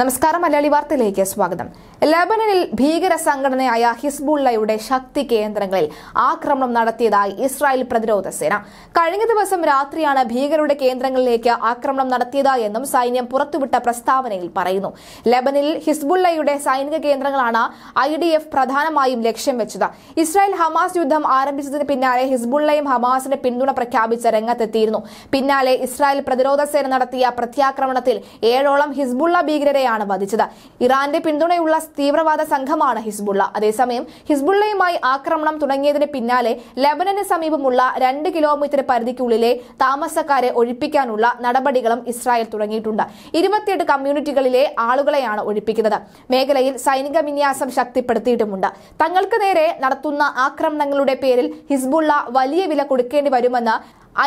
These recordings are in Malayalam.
നമസ്കാരം മലയാളി വാർത്തയിലേക്ക് സ്വാഗതം ലെബനനിൽ ഭീകര സംഘടനയായ ഹിസ്ബുള്ളയുടെ ശക്തി കേന്ദ്രങ്ങളിൽ ആക്രമണം നടത്തിയതായി ഇസ്രായേൽ പ്രതിരോധ സേന കഴിഞ്ഞ ദിവസം രാത്രിയാണ് ഭീകരരുടെ കേന്ദ്രങ്ങളിലേക്ക് ആക്രമണം നടത്തിയതായെന്നും സൈന്യം പുറത്തുവിട്ട പ്രസ്താവനയിൽ പറയുന്നു ലെബനിൽ ഹിസ്ബുള്ളയുടെ സൈനിക കേന്ദ്രങ്ങളാണ് ഐ ഡി എഫ് പ്രധാനമായും ലക്ഷ്യം വെച്ചത് ഇസ്രായേൽ ഹമാസ് യുദ്ധം ആരംഭിച്ചതിന് പിന്നാലെ ഹിസ്ബുള്ളയും ഹമാസിന് പിന്തുണ പ്രഖ്യാപിച്ച രംഗത്തെത്തിയിരുന്നു പിന്നാലെ ഇസ്രായേൽ പ്രതിരോധ സേന നടത്തിയ പ്രത്യാക്രമണത്തിൽ ഏഴോളം ഹിസ്ബുള്ള ഭീകരരെ ഹിസ്ബുള്ളയാണ് വധിച്ചത് ഇറാന്റെ പിന്തുണയുള്ള തീവ്രവാദ സംഘമാണ് ഹിസ്ബുള്ള അതേസമയം ഹിസ്ബുള്ളയുമായി ആക്രമണം തുടങ്ങിയതിന് പിന്നാലെ ലബനന് സമീപമുള്ള രണ്ട് കിലോമീറ്റർ പരിധിക്കുള്ളിലെ താമസക്കാരെ ഒഴിപ്പിക്കാനുള്ള നടപടികളും ഇസ്രായേൽ തുടങ്ങിയിട്ടുണ്ട് ഇരുപത്തിയെട്ട് കമ്മ്യൂണിറ്റികളിലെ ആളുകളെയാണ് ഒഴിപ്പിക്കുന്നത് മേഖലയിൽ സൈനിക വിന്യാസം ശക്തിപ്പെടുത്തിയിട്ടുമുണ്ട് തങ്ങൾക്ക് നേരെ നടത്തുന്ന ആക്രമണങ്ങളുടെ പേരിൽ ഹിസ്ബുള്ള വലിയ വില കൊടുക്കേണ്ടി വരുമെന്ന്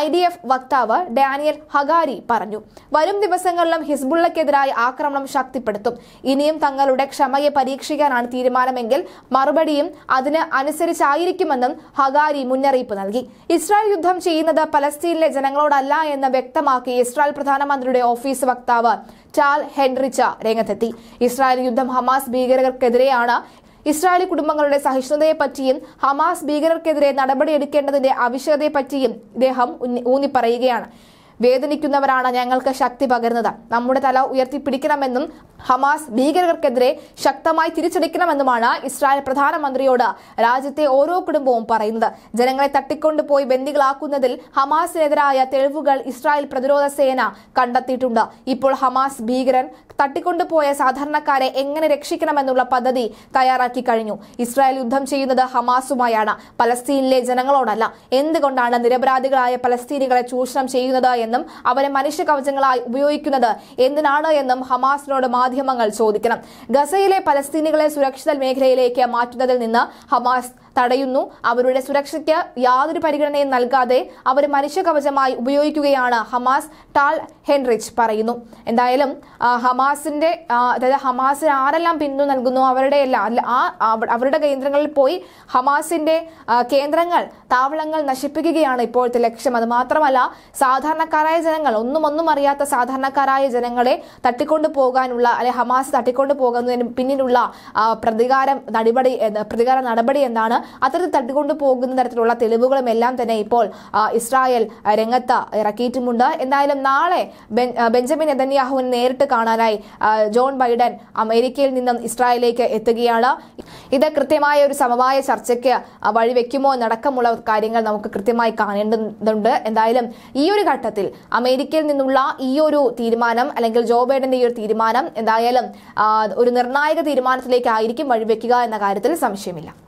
ഐ ഡി എഫ് വക്താവ് ഡാനിയൽ ഹഗാരി പറഞ്ഞു വരും ദിവസങ്ങളിലും ഹിസ്ബുള്ളക്കെതിരായ ആക്രമണം ശക്തിപ്പെടുത്തും ഇനിയും തങ്ങളുടെ ക്ഷമയെ പരീക്ഷിക്കാനാണ് തീരുമാനമെങ്കിൽ മറുപടിയും അതിന് അനുസരിച്ചായിരിക്കുമെന്നും ഹഗാരി മുന്നറിയിപ്പ് നൽകി ഇസ്രായേൽ യുദ്ധം ചെയ്യുന്നത് പലസ്തീനിലെ ജനങ്ങളോടല്ല എന്ന് വ്യക്തമാക്കി ഇസ്രായേൽ പ്രധാനമന്ത്രിയുടെ ഓഫീസ് വക്താവ് ചാൽ ഹെൻറിച്ച രംഗത്തെത്തി ഇസ്രായേൽ യുദ്ധം ഹമാസ് ഭീകരർക്കെതിരെയാണ് ഇസ്രായേലി കുടുംബങ്ങളുടെ സഹിഷ്ണുതയെപ്പറ്റിയും ഹമാസ് ഭീകരർക്കെതിരെ നടപടിയെടുക്കേണ്ടതിന്റെ ആവശ്യകതയെപ്പറ്റിയും ഇദ്ദേഹം ഊന്നിപ്പറയുകയാണ് വേദനിക്കുന്നവരാണ് ഞങ്ങൾക്ക് ശക്തി പകരുന്നത് നമ്മുടെ തല ഉയർത്തിപ്പിടിക്കണമെന്നും ഹമാസ് ഭീകരർക്കെതിരെ ശക്തമായി തിരിച്ചടിക്കണമെന്നുമാണ് ഇസ്രായേൽ പ്രധാനമന്ത്രിയോട് രാജ്യത്തെ ഓരോ കുടുംബവും പറയുന്നത് ജനങ്ങളെ തട്ടിക്കൊണ്ടുപോയി ബന്ദികളാക്കുന്നതിൽ ഹമാസിനെതിരായ തെളിവുകൾ ഇസ്രായേൽ പ്രതിരോധ സേന കണ്ടെത്തിയിട്ടുണ്ട് ഇപ്പോൾ ഹമാസ് ഭീകരൻ തട്ടിക്കൊണ്ടുപോയ സാധാരണക്കാരെ എങ്ങനെ രക്ഷിക്കണമെന്നുള്ള പദ്ധതി തയ്യാറാക്കി കഴിഞ്ഞു ഇസ്രായേൽ യുദ്ധം ചെയ്യുന്നത് ഹമാസുമായാണ് പലസ്തീനിലെ ജനങ്ങളോടല്ല എന്തുകൊണ്ടാണ് നിരപരാധികളായ പലസ്തീനികളെ ചൂഷണം ചെയ്യുന്നത് എന്നും അവരെ മനുഷ്യ കവചങ്ങളായി ഉപയോഗിക്കുന്നത് എന്തിനാണ് എന്നും ഹമാസിനോട് മാധ്യമങ്ങൾ ചോദിക്കണം ഗസയിലെ പലസ്തീനികളെ സുരക്ഷിത മേഖലയിലേക്ക് മാറ്റുന്നതിൽ നിന്ന് ഹമാസ് തടയുന്നു അവരുടെ സുരക്ഷയ്ക്ക് യാതൊരു പരിഗണനയും നൽകാതെ അവരെ മനുഷ്യ കവചമായി ഉപയോഗിക്കുകയാണ് ഹമാസ് ടാൾ ഹെൻറിച്ച് പറയുന്നു എന്തായാലും ഹമാസിന്റെ അതായത് ഹമാസിന് ആരെല്ലാം പിന്തുണ നൽകുന്നു അവരുടെ എല്ലാം ആ അവരുടെ കേന്ദ്രങ്ങളിൽ പോയി ഹമാസിന്റെ കേന്ദ്രങ്ങൾ താവളങ്ങൾ നശിപ്പിക്കുകയാണ് ഇപ്പോഴത്തെ ലക്ഷ്യം അത് മാത്രമല്ല സാധാരണക്കാരായ ജനങ്ങൾ ഒന്നും ഒന്നും അറിയാത്ത സാധാരണക്കാരായ ജനങ്ങളെ തട്ടിക്കൊണ്ടു പോകാനുള്ള അല്ലെ ഹമാസ് തട്ടിക്കൊണ്ടു പോകുന്നതിന് പിന്നിലുള്ള പ്രതികാരം നടപടി പ്രതികാര നടപടി എന്താണ് അത്തരത്തിൽ തട്ടിക്കൊണ്ടു പോകുന്ന തരത്തിലുള്ള തെളിവുകളും എല്ലാം തന്നെ ഇപ്പോൾ ഇസ്രായേൽ രംഗത്ത് ഇറക്കിയിട്ടുമുണ്ട് എന്തായാലും നാളെ ബെഞ്ചമിൻ നെതന്യാഹുവിനെ നേരിട്ട് കാണാനായി ജോൺ ബൈഡൻ അമേരിക്കയിൽ നിന്നും ഇസ്രായേലിലേക്ക് എത്തുകയാണ് ഇത് കൃത്യമായ ഒരു സമവായ ചർച്ചയ്ക്ക് വഴിവെക്കുമോ നടക്കമുള്ള കാര്യങ്ങൾ നമുക്ക് കൃത്യമായി കാണേണ്ടതുണ്ട് എന്തായാലും ഈ ഒരു ഘട്ടത്തിൽ അമേരിക്കയിൽ നിന്നുള്ള ഈ ഒരു തീരുമാനം അല്ലെങ്കിൽ ജോ ബൈഡന്റെ ഈ ഒരു തീരുമാനം എന്തായാലും ഒരു നിർണായക തീരുമാനത്തിലേക്കായിരിക്കും വഴിവെക്കുക എന്ന കാര്യത്തിൽ സംശയമില്ല